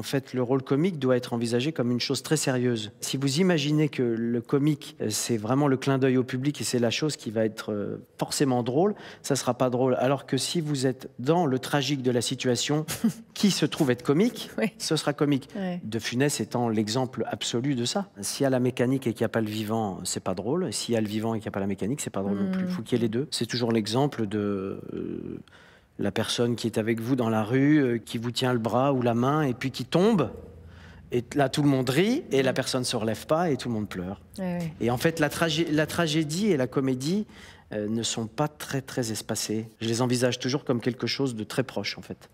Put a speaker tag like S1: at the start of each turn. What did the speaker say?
S1: En fait, le rôle comique doit être envisagé comme une chose très sérieuse. Si vous imaginez que le comique, euh, c'est vraiment le clin d'œil au public et c'est la chose qui va être euh, forcément drôle, ça sera pas drôle. Alors que si vous êtes dans le tragique de la situation, qui se trouve être comique, ce sera comique. De Funès étant l'exemple absolu de ça. S'il y a la mécanique et qu'il n'y a pas le vivant, c'est pas drôle. S'il y a le vivant et qu'il n'y a pas la mécanique, c'est pas drôle mmh. non plus. Il faut qu'il y ait les deux. C'est toujours l'exemple de. Euh, la personne qui est avec vous dans la rue, euh, qui vous tient le bras ou la main, et puis qui tombe. Et là, tout le monde rit, et la personne ne se relève pas, et tout le monde pleure. Et en fait, la, tragédie et la comédie euh, ne sont pas très, très espacées. Je les envisage toujours comme quelque chose de très proche, en fait.